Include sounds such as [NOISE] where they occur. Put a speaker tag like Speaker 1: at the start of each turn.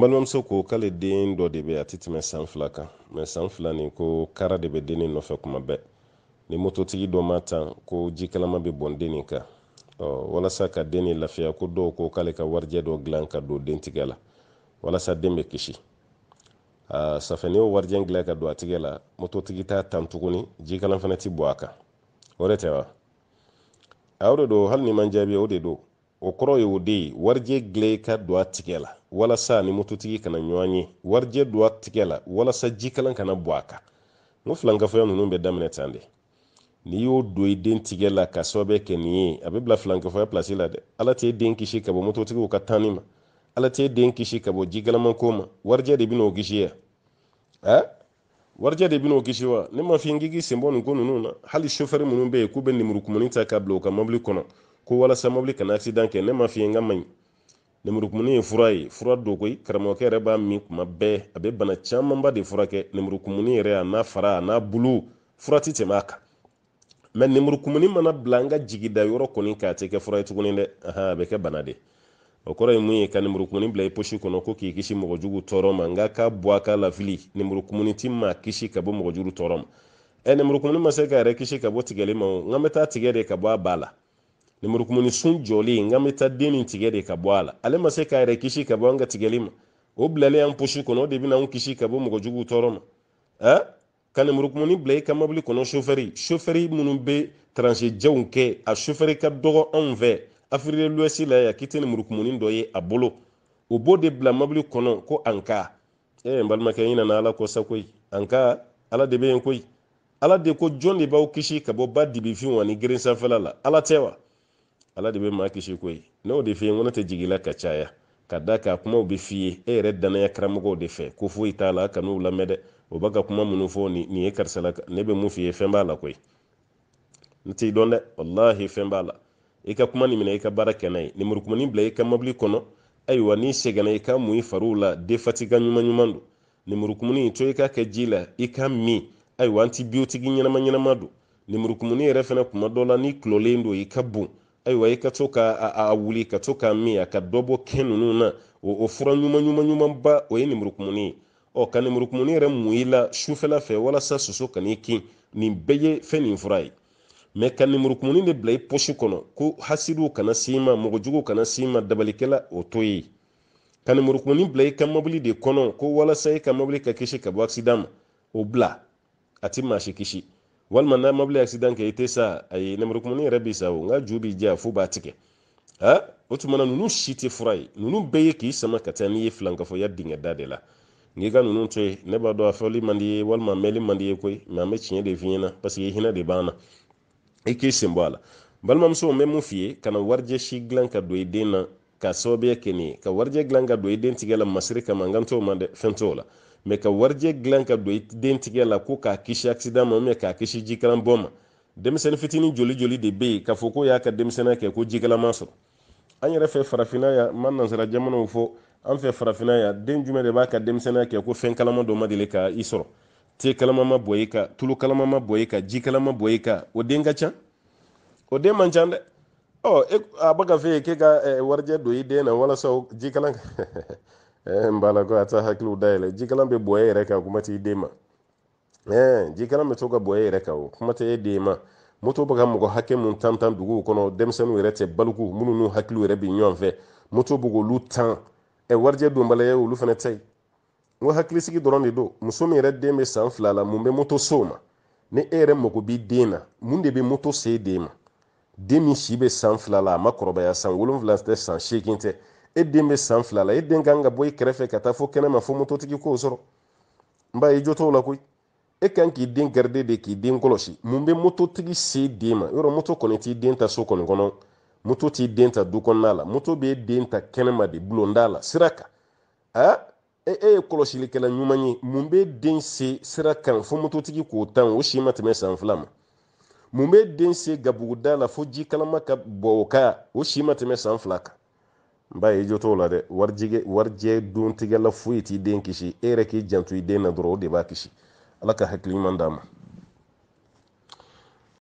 Speaker 1: an balimamuso ko k'ale den dɔ de bɛ a ti tɛmɛ san fila kan mɛ san fila nin ko kara de bɛ dennin nɔfɛ kuma bɛɛ ni mototigi dɔ ma tan ko jikalama bɛ bɔn den nin kan walasa ka den ni lafiya ko dɔw ko k'ale ka warijɛ dɔ dilan ka don dentigɛ la walasa den bɛ kisi safinɛ n'i y'o warijɛ dilan ka don a tigɛ la mototigi t'a tan tuguni jikalan fana ti bɔ a kan o de tɛ wa a o de don hali ni man jaabi o de don o kɔrɔ ye o de ye warijɛ dilan ka don a tigɛ la walasa ni mututigi kana ɲɔgɔn ye warijɛ don a tigɛ la walasa jikalan kana bɔ a kan n ko filankafoya ninnu bɛ daminɛ tan de n'i y'o do i den tigɛ la ka sababu kɛ ni ye a bɛ bila filankafoya pilasi la dɛ ala t'e den kisi ka bɔ mototigiw ka tanni ma ala t'e den kisi ka bɔ jigalamako ma warijɛ de bin'o kisi ya ɛ warijɛ de bin'o kisi wa ne ma f'i ye k'i sen bɔ nin ko ninnu na hali sofɛri minnu bɛ yen k'u bɛ lemurukumuni ta ka bila u ka mobili kɔnɔ ko walasa mobili kana akisidan kɛ ne ma f'i ye n ka man lemurukumuni ye fura ye fura do koyi karamɔgɔkɛ yɛrɛ b'a min kuma bɛɛ a bɛ bana camanba de furakɛ lemurukumuni yɛrɛ a n'a fara a n'a bulu fura ti tɛmɛ a kan mɛ lemurukumuni mana bila an ka jigida yɔrɔ kɔni k'a tɛ kɛ fura ye tuguni dɛ aha a bɛ kɛ bana de o kɔrɔ ye mun ye ka lemurukumuni bila i posi kɔnɔ ko k'i kisi mɔgɔ tɔɔrɔ ma nka ka bɔ a ka lafili lemurukumuni ti maa kisi ka bɔ mɔgɔ jugu tɔɔrɔ ma ɛ lemurukumuni ma se k'a yɛrɛ kisi ka bɔ tigɛli ma o n bɛ taa tigɛ de ka bɔ a ba la lemurukumuni sun jɔlen n kan bɛ taa den nin tigɛ de ka bɔ a la ale ma se k'a yɛrɛ kisi ka bɔ an ka tigɛli ma o bilalen an posi kɔnɔ o de bɛna an kisi ka bɔ mɔgɔ juguw tɔɔrɔ ma ɛ ka lemurukumuni bila i ka mobili kɔnɔ sofɛri sofɛri minnu bɛ taransejɛw kɛ a sofɛri ka dɔgɔ anw fɛ afirike luwɛsi la yan k'i tɛ dɔ ye a bolo o b'o de bila mobili kɔnɔ ko an ka ee n balimakɛ i nana ala kɔ sa koyi an ka ala de bɛ yen koyi ala de ko jɔn de b'aw kisi ka bɔ ba dibi fin wa la ala tɛ wa ala de bɛ maa kisi ko ye ne y'o de f'i ye ko tɛ jigin ka caya ka da kan kumaw bɛ f'i e yɛrɛ danaya karamɔgɔw de fɛ ko foyi t'a la a kan'u lamɛn dɛ o b'a ka kuma minnu fɔ nin nin ye karisa ne bɛ mun f'i ye fɛn b'a la koyi ne t'i dɔn dɛ walahi fɛn b'a la i ka kuma nin minɛ i ka baara kɛ n'a ye lemurukumuni bila i ka mobili kɔnɔ ayiwa n'i sɛgɛnna i ka mun i fariw la defati ɲuman ɲuman don lemurukumuni to i ka kɛ ji la i ka min ayiwa an ɲɛnama ɲɛnama don lemurukumuni yɛrɛ fɛnɛ kuma dɔ la ni kulɔlen don i ka bon ayiwa i ka to ka a wuli ka to ka min a ka dɔ bɔ kɛn ninnu na o fura ɲuman ɲuman ɲuman ba o ye nimurukumuni ye ɔ ka nimurukumuni yɛrɛ mun i la sufɛla fɛ walasa soso ka n'i kin nin bɛɛ ye fɛn nin fura ye mɛ ka nimurukumuni de bila i pɔsi kɔnɔ ko hasidiw kana s'i ma mɔgɔjuguw kana s'i ma dabalikɛla o to ye ka nimurukumuni bila i ka mɔbili de kɔnɔ ko walasa i ka mɔbili ka kisi ka bɔ akisidan ma o bila a ti maa si kisi walma n'a mobili accident ke ite sa ay nɛmurukumuni kumuni b'i sa nga jubi ja fu b'a tike ha o tuma na ninnu si tɛ fura k'i sama ka n'i ye filankafɔya dingɛ da de la n'i ka ninnu to yen ne b'a dɔn a fɔli man di ye walima ma me chien de vina parce que hina de bana e i k'i sen bɔ a la f'i kana warje shi glanka do don k'a sobe ke ni ka warje glanka do don i masrika tigɛ la fentola mɛ ka warijɛ gilan ka don i den tigɛ la ko k'a kisi akisidan ma k'a kisi jikalan bɔ ma denmisɛnnin fitinin joli joli de bɛ yen k'a fɔ ko y'a ka denmisɛnninya kɛ ko jikalan ma sɔrɔ an yɛrɛ fɛ farafinna yan ma nansara jamanaw fɔ an fɛ farafinna yan den jumɛn de b'a ka denmisɛnninya kɛ ko fɛn kalama dɔ ma deli ka i sɔrɔ te kalama ma bɔ i kan tulu kalama ma bɔ i kan ji kalama bɔ i kan o den ka ca o den man ca dɛ ɔ a bɛ ka ye k'e ka eh, warijɛ don i den na walasa ji kalan [LAUGHS] n eh, balakaw a taa hakiliw dayɛlɛ jikalan bɛ bɔn e kuma t'i den eh, ma jikalan bɛ to ka bɔn e kuma tɛ e den ma moto bɛ mun tan tan duguw kɔnɔ denmisɛnninw yɛrɛ tɛ baliku minnu n'u hakiliw yɛrɛ bɛ ɲɔgɔn fɛ moto bɛ k'olu tan ye olu fana tɛ yen n ko hakilisigi dɔrɔn muso min yɛrɛ den san fila mun bɛ moto so ni e yɛrɛ b'i den mun de bɛ moto se den ma den san fila la a san wolonwula tɛ san seegin e den bɛ san fila e den kan ka bɔ i kɛrɛfɛ ka taa fo kɛnɛma fo mototigi k'o sɔrɔ n b'a ye i jo la koyi e kan k'i den garide de k'i den kɔlɔsi mun bɛ mototigi se den ma yɔrɔ moto kɔni t'i den ta so kɔni kɔnɔ moto t'i den ta du kɔnɔna la moto b'e den ta kɛnɛma de bulonda la sira kan a e e ye kɔlɔsilikɛla ɲuman ye mun b'e den se sira kan fo mototigi k'o tan o si ma tɛmɛ san fila ma mun b'e den se gabuguda la fo ji kalama ka bɔ o kan o si ma tɛmɛ san fila kan n b'a ye i jo t'o la dɛ warijɛ warijɛ don tigɛla foyi t'i den kisi e yɛrɛ k'i janto i den na dɔrɔn o de b'a kisi ala ka hakili ɲuman d'a ma